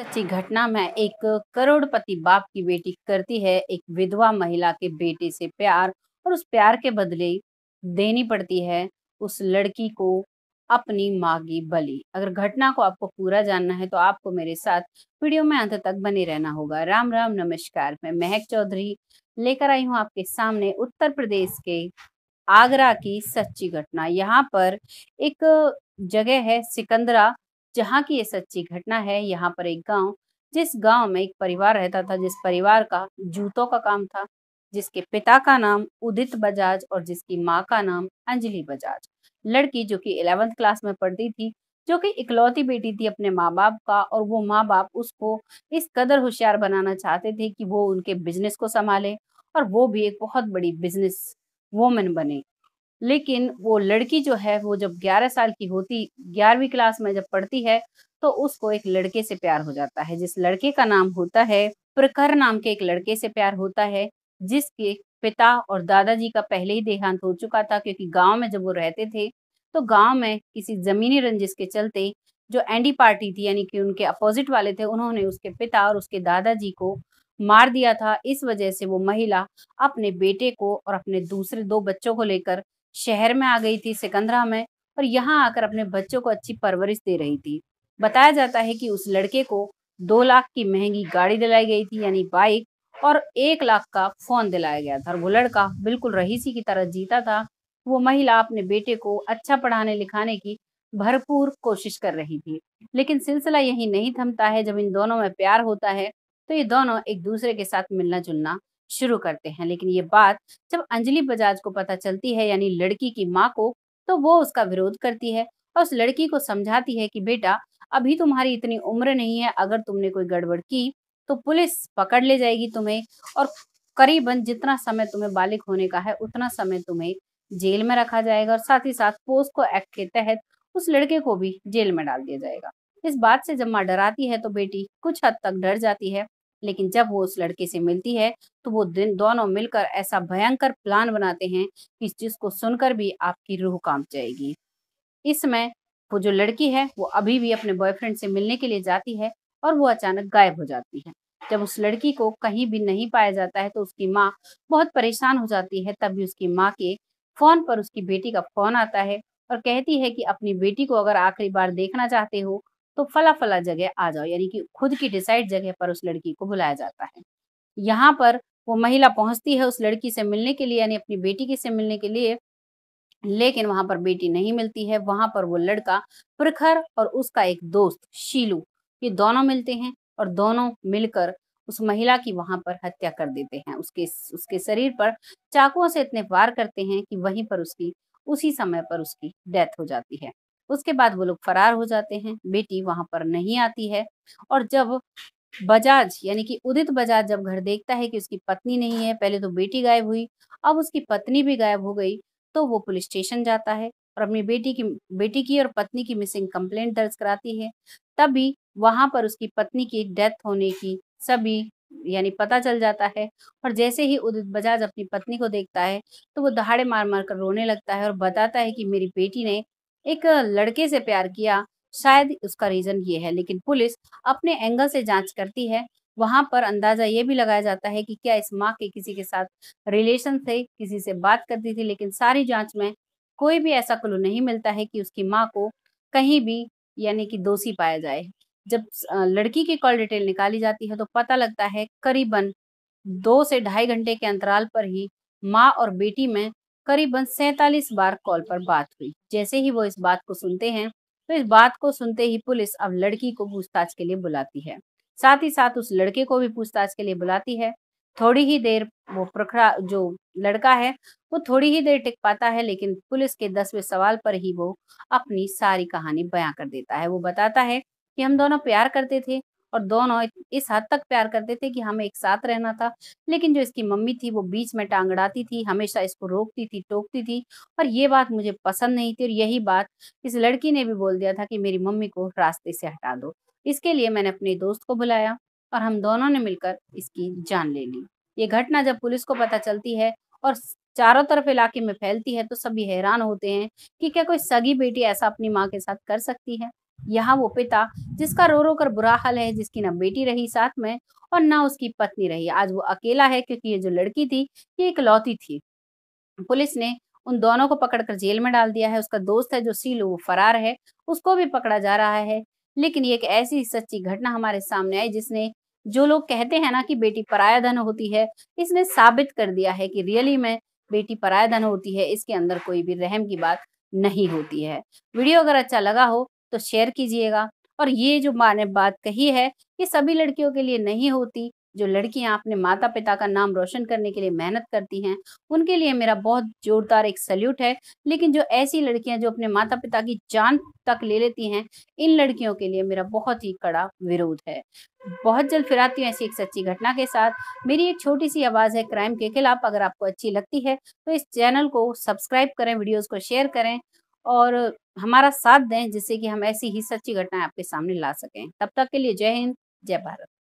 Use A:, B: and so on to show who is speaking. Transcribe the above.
A: सच्ची घटना में एक करोड़पति बाप की बेटी करती है एक विधवा महिला के बेटे से प्यार और उस प्यार के बदले देनी पड़ती है उस लड़की को अपनी की बलि अगर घटना को आपको पूरा जानना है तो आपको मेरे साथ वीडियो में अंत तक बने रहना होगा राम राम नमस्कार मैं महक चौधरी लेकर आई हूँ आपके सामने उत्तर प्रदेश के आगरा की सच्ची घटना यहाँ पर एक जगह है सिकंदरा जहाँ की ये सच्ची घटना है यहाँ पर एक गांव जिस गांव में एक परिवार रहता था जिस परिवार का जूतों का काम था जिसके पिता का नाम उदित बजाज और जिसकी माँ का नाम अंजलि बजाज लड़की जो कि इलेवेंथ क्लास में पढ़ती थी जो कि इकलौती बेटी थी अपने माँ बाप का और वो माँ बाप उसको इस कदर होशियार बनाना चाहते थे कि वो उनके बिजनेस को संभाले और वो भी एक बहुत बड़ी बिजनेस वोमेन बने लेकिन वो लड़की जो है वो जब 11 साल की होती 11वीं क्लास में जब पढ़ती है तो उसको एक लड़के से प्यार हो जाता है जिस लड़के का नाम होता है प्रखर नाम के एक लड़के से प्यार होता है जिसके पिता और दादाजी का पहले ही देहांत हो चुका था क्योंकि गांव में जब वो रहते थे तो गांव में किसी जमीनी रंजिश के चलते जो एंडी पार्टी थी यानी कि उनके अपोजिट वाले थे उन्होंने उसके पिता और उसके दादाजी को मार दिया था इस वजह से वो महिला अपने बेटे को और अपने दूसरे दो बच्चों को लेकर शहर में आ गई थी सिकंदरा में और यहाँ आकर अपने बच्चों को अच्छी परवरिश दे रही थी बताया जाता है कि उस लड़के को दो लाख की महंगी गाड़ी दिलाई गई थी यानी बाइक और एक लाख का फोन दिलाया गया था और वो लड़का बिल्कुल रहीसी की तरह जीता था वो महिला अपने बेटे को अच्छा पढ़ाने लिखाने की भरपूर कोशिश कर रही थी लेकिन सिलसिला यही नहीं थमता है जब इन दोनों में प्यार होता है तो ये दोनों एक दूसरे के साथ मिलना जुलना शुरू करते हैं लेकिन ये बात जब अंजलि बजाज को पता चलती है यानी लड़की की माँ को तो वो उसका विरोध करती है और उस लड़की को समझाती है कि बेटा अभी तुम्हारी इतनी उम्र नहीं है अगर तुमने कोई गड़बड़ की तो पुलिस पकड़ ले जाएगी तुम्हें और करीबन जितना समय तुम्हें बालिक होने का है उतना समय तुम्हें जेल में रखा जाएगा और साथ ही साथ पोस्को एक्ट के तहत उस लड़के को भी जेल में डाल दिया जाएगा इस बात से जब माँ डराती है तो बेटी कुछ हद तक डर जाती है लेकिन जब वो उस लड़के से मिलती है तो वो दिन दोनों मिलकर ऐसा भयंकर प्लान बनाते हैं कि को सुनकर भी आपकी रूह कांप जाएगी इस समय वो जो लड़की है वो अभी भी अपने बॉयफ्रेंड से मिलने के लिए जाती है और वो अचानक गायब हो जाती है जब उस लड़की को कहीं भी नहीं पाया जाता है तो उसकी माँ बहुत परेशान हो जाती है तभी उसकी माँ के फोन पर उसकी बेटी का फोन आता है और कहती है कि अपनी बेटी को अगर आखिरी बार देखना चाहते हो तो फला फला जगह आ जाओ यानी कि खुद की डिसाइड जगह पर उस लड़की को बुलाया जाता है यहाँ पर वो महिला पहुंचती है उस लड़की से मिलने के लिए यानी अपनी बेटी से मिलने के लिए लेकिन वहां पर बेटी नहीं मिलती है वहां पर वो लड़का प्रखर और उसका एक दोस्त शीलू ये दोनों मिलते हैं और दोनों मिलकर उस महिला की वहां पर हत्या कर देते हैं उसके उसके शरीर पर चाकुओं से इतने वार करते हैं कि वहीं पर उसकी उसी समय पर उसकी डेथ हो जाती है उसके बाद वो लोग फरार हो जाते हैं बेटी वहां पर नहीं आती है और जब बजाज यानी कि उदित बजाज जब घर देखता है कि उसकी पत्नी नहीं है पहले तो बेटी गायब हुई अब उसकी पत्नी भी गायब हो गई तो वो पुलिस स्टेशन जाता है और अपनी बेटी की बेटी की और पत्नी की मिसिंग कंप्लेंट दर्ज कराती है तभी वहां पर उसकी पत्नी की डेथ होने की सभी यानी पता चल जाता है और जैसे ही उदित बजाज अपनी पत्नी को देखता है तो वो दहाड़े मार मार कर रोने लगता है और बताता है कि मेरी बेटी ने एक लड़के से प्यार किया शायद उसका रीजन ये है लेकिन पुलिस अपने एंगल से जांच करती है वहां पर अंदाजा ये भी लगाया जाता है कि क्या इस माँ के किसी के साथ रिलेशन थे किसी से बात करती थी लेकिन सारी जांच में कोई भी ऐसा क्लू नहीं मिलता है कि उसकी माँ को कहीं भी यानी कि दोषी पाया जाए जब लड़की की कॉल डिटेल निकाली जाती है तो पता लगता है करीबन दो से ढाई घंटे के अंतराल पर ही माँ और बेटी में करीबन सैतालीस बार कॉल पर बात हुई जैसे ही वो इस बात को सुनते हैं तो इस बात को सुनते ही पुलिस अब लड़की को पूछताछ के लिए बुलाती है साथ ही साथ उस लड़के को भी पूछताछ के लिए बुलाती है थोड़ी ही देर वो प्रखरा जो लड़का है वो थोड़ी ही देर टिक पाता है लेकिन पुलिस के दसवें सवाल पर ही वो अपनी सारी कहानी बयां कर देता है वो बताता है कि हम दोनों प्यार करते थे और दोनों इस हद तक प्यार करते थे कि हमें एक साथ रहना था लेकिन जो इसकी मम्मी थी वो बीच में टांगड़ाती थी हमेशा इसको रोकती थी टोकती थी और ये बात मुझे पसंद नहीं थी और यही बात इस लड़की ने भी बोल दिया था कि मेरी मम्मी को रास्ते से हटा दो इसके लिए मैंने अपने दोस्त को बुलाया और हम दोनों ने मिलकर इसकी जान ले ली ये घटना जब पुलिस को पता चलती है और चारों तरफ इलाके में फैलती है तो सभी हैरान होते हैं कि क्या कोई सगी बेटी ऐसा अपनी माँ के साथ कर सकती है यहाँ वो पिता जिसका रो रो कर बुरा हाल है जिसकी ना बेटी रही साथ में और ना उसकी पत्नी रही आज वो अकेला है क्योंकि ये जो लड़की थी ये लौती थी पुलिस ने उन दोनों को पकड़कर जेल में डाल दिया है उसका दोस्त है जो सीलू वो फरार है उसको भी पकड़ा जा रहा है लेकिन ये एक ऐसी सच्ची घटना हमारे सामने आई जिसने जो लोग कहते हैं ना कि बेटी पराया धन होती है इसने साबित कर दिया है कि रियली में बेटी पराया धन होती है इसके अंदर कोई भी रहम की बात नहीं होती है वीडियो अगर अच्छा लगा हो तो शेयर कीजिएगा और ये जो माने बात कही है ये सभी लड़कियों के लिए नहीं होती जो लड़कियां अपने माता पिता का नाम रोशन करने के लिए मेहनत करती हैं उनके लिए मेरा बहुत जोरदार एक सल्यूट है लेकिन जो ऐसी लड़कियां जो अपने माता पिता की जान तक ले लेती हैं इन लड़कियों के लिए मेरा बहुत ही कड़ा विरोध है बहुत जल्द फिर आती हूँ ऐसी एक सच्ची घटना के साथ मेरी एक छोटी सी आवाज़ है क्राइम के खिलाफ अगर आपको अच्छी लगती है तो इस चैनल को सब्सक्राइब करें वीडियोज़ को शेयर करें और हमारा साथ दें जिससे कि हम ऐसी ही सच्ची घटनाएं आपके सामने ला सकें तब तक के लिए जय हिंद जय भारत